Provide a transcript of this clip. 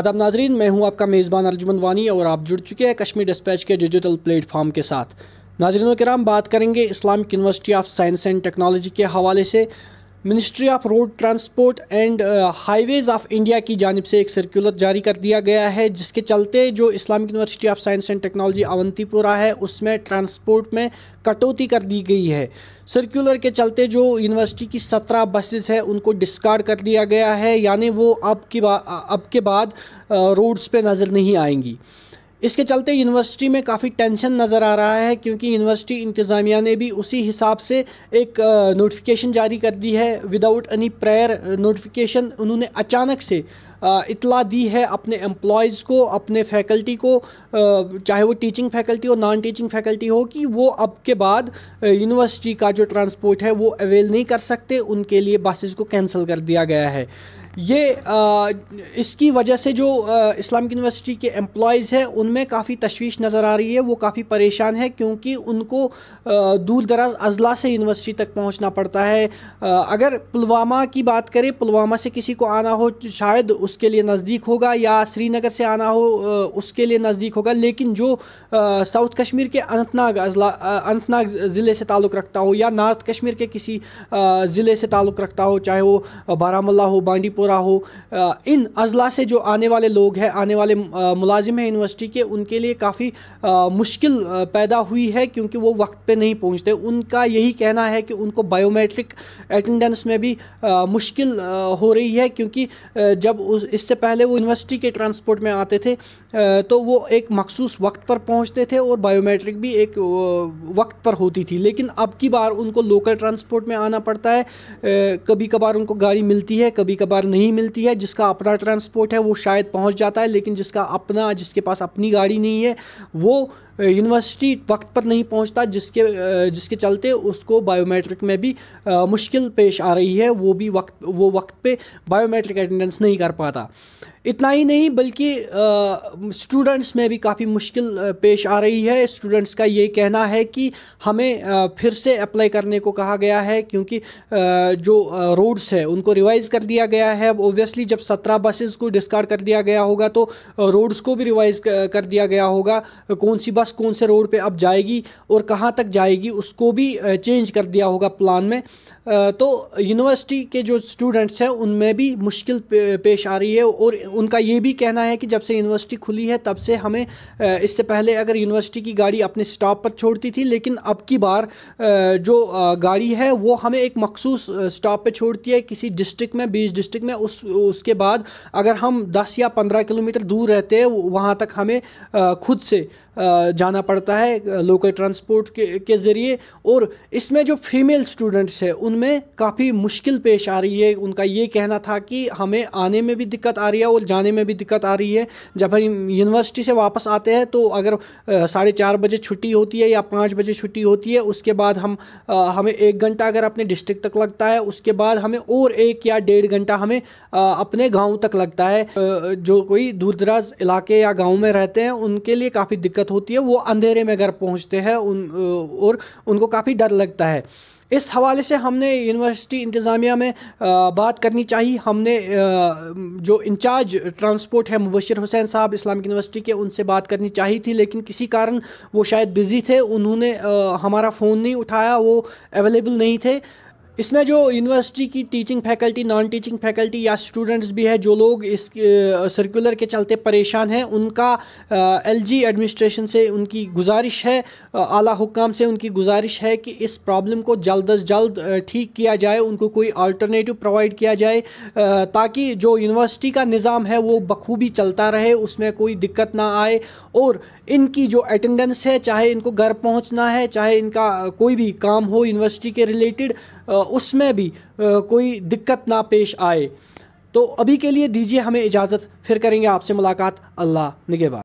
आदाब नाजरीन मैं हूं आपका मेज़बान अर्जुमन वानी और आप जुड़ चुके हैं कश्मीर डिस्पैच के डिजिटल प्लेटफॉर्म के साथ के कराम बात करेंगे Islamic university of science and technology के हवाले से ministry of road transport and highways of India की जानब से एक सर्कुलर जारी कर दिया गया है जिसके चलते जो Islamic university of science and technology Awantipora है उसमें ट्रांसपोर्ट में कटौती कर दी गई है सर्कुलर के चलते जो यूनिवर्सिटी की सत्रह बसेज है उनको डिस्कार्ड कर दिया गया है यानी वो अब की अब के बाद रोड्स पर नज़र नहीं आएंगी इसके चलते यूनिवर्सिटी में काफ़ी टेंशन नज़र आ रहा है क्योंकि यूनिवर्सिटी इंतज़ामिया ने भी उसी हिसाब से एक नोटिफिकेशन जारी कर दी है विदाउट एनी प्रेयर नोटिफिकेशन उन्होंने अचानक से इतला दी है अपने एम्प्लॉयज़ को अपने फैकल्टी को चाहे वो टीचिंग फैकल्टी हो नॉन टीचिंग फैकल्टी हो कि वो अब के बाद यूनिवर्सिटी का जो ट्रांसपोर्ट है वो अवेल नहीं कर सकते उनके लिए बसेज़ को कैंसिल कर दिया गया है ये आ, इसकी वजह से जो इस्लामिक यूनिवर्सिटी के एम्प्लॉयज़ हैं उनमें काफ़ी तशवीश नज़र आ रही है वो काफ़ी परेशान है क्योंकि उनको दूर दराज अजला से यूनिवर्सिटी तक पहुंचना पड़ता है अगर पुलवामा की बात करें पुलवामा से किसी को आना हो शायद उसके लिए नज़दीक होगा या श्रीनगर से आना हो उसके लिए नज़दीक होगा लेकिन जो साउथ कश्मीर के अनंतनाग अजला अनंतनाग ज़िले से ताल्लुक़ रखता हो या नॉर्थ कश्मीर के किसी ज़िले से ताल्लुक़ रखता हो चाहे वो बारामूला हो बांडीपुर पूरा हो इन अजला से जो आने वाले लोग हैं आने वाले मुलाजिम हैं यूनिवर्सिटी के उनके लिए काफ़ी मुश्किल पैदा हुई है क्योंकि वो वक्त पे नहीं पहुंचते उनका यही कहना है कि उनको बायोमेट्रिक अटेंडेंस में भी मुश्किल हो रही है क्योंकि जब उस इससे पहले वो यूनिवर्सिटी के ट्रांसपोर्ट में आते थे तो वो एक मखसूस वक्त पर पहुँचते थे और बायोमेट्रिक भी एक वक्त पर होती थी लेकिन अब की बार उनको लोकल ट्रांसपोर्ट में आना पड़ता है कभी कभार उनको गाड़ी मिलती है कभी कभार नहीं मिलती है जिसका अपना ट्रांसपोर्ट है वो शायद पहुंच जाता है लेकिन जिसका अपना जिसके पास अपनी गाड़ी नहीं है वो यूनिवर्सिटी वक्त पर नहीं पहुंचता जिसके जिसके चलते उसको बायोमेट्रिक में भी मुश्किल पेश आ रही है वो भी वक्त वो वक्त पे बायोमेट्रिक अटेंडेंस नहीं कर पाता इतना ही नहीं बल्कि स्टूडेंट्स में भी काफ़ी मुश्किल पेश आ रही है स्टूडेंट्स का ये कहना है कि हमें आ, फिर से अप्लाई करने को कहा गया है क्योंकि आ, जो रोड्स है उनको रिवाइज़ कर दिया गया है अब ओबियसली जब सत्रह बसेस को डिस्कार्ड कर दिया गया होगा तो रोड्स को भी रिवाइज़ कर दिया गया होगा कौन सी बस कौन से रोड पर अब जाएगी और कहाँ तक जाएगी उसको भी चेंज कर दिया होगा प्लान में तो यूनिवर्सिटी के जो स्टूडेंट्स हैं उनमें भी मुश्किल पेश आ रही है और उनका ये भी कहना है कि जब से यूनिवर्सिटी खुली है तब से हमें इससे पहले अगर यूनिवर्सिटी की गाड़ी अपने स्टॉप पर छोड़ती थी लेकिन अब की बार जो गाड़ी है वो हमें एक मखसूस स्टॉप पर छोड़ती है किसी डिस्ट्रिक्ट में बीस डिस्ट्रिक्ट में उस उसके बाद अगर हम दस या पंद्रह किलोमीटर दूर रहते हैं वहाँ तक हमें खुद से जाना पड़ता है लोकल ट्रांसपोर्ट के, के ज़रिए और इसमें जो फीमेल स्टूडेंट्स हैं उन उनमें काफ़ी मुश्किल पेश आ रही है उनका ये कहना था कि हमें आने में भी दिक्कत आ रही है और जाने में भी दिक्कत आ रही है जब हम यूनिवर्सिटी से वापस आते हैं तो अगर साढ़े चार बजे छुट्टी होती है या पाँच बजे छुट्टी होती है उसके बाद हम आ, हमें एक घंटा अगर अपने डिस्ट्रिक्ट तक लगता है उसके बाद हमें और एक या डेढ़ घंटा हमें आ, अपने गाँव तक लगता है जो कोई दूर दराज इलाके या गाँव में रहते हैं उनके लिए काफ़ी दिक्कत होती है वो अंधेरे में घर पहुँचते हैं उन और उनको काफ़ी डर लगता है इस हवाले से हमने यूनिवर्सिटी इंतज़ामिया में बात करनी चाहिए हमने जो इंचार्ज ट्रांसपोर्ट है मुबशर हुसैन साहब इस्लामिक यूनिवर्सिटी के उनसे बात करनी चाहिए थी लेकिन किसी कारण वो शायद बिज़ी थे उन्होंने हमारा फ़ोन नहीं उठाया वो अवेलेबल नहीं थे इसमें जो यूनिवर्सिटी की teaching faculty non teaching faculty या स्टूडेंट्स भी है जो लोग इस सर्कुलर के चलते परेशान हैं उनका एलजी एडमिनिस्ट्रेशन से उनकी गुजारिश है आला हुकाम से उनकी गुजारिश है कि इस प्रॉब्लम को जल्द अज जल्द ठीक किया जाए उनको कोई अल्टरनेटिव प्रोवाइड किया जाए ताकि जो यूनिवर्सिटी का निज़ाम है वो बखूबी चलता रहे उसमें कोई दिक्कत ना आए और इनकी जो अटेंडेंस है चाहे इनको घर पहुँचना है चाहे इनका कोई भी काम हो यूनिवर्सिटी के रिलेटेड उसमें भी कोई दिक्कत ना पेश आए तो अभी के लिए दीजिए हमें इजाज़त फिर करेंगे आपसे मुलाकात अल्लाह निगेबा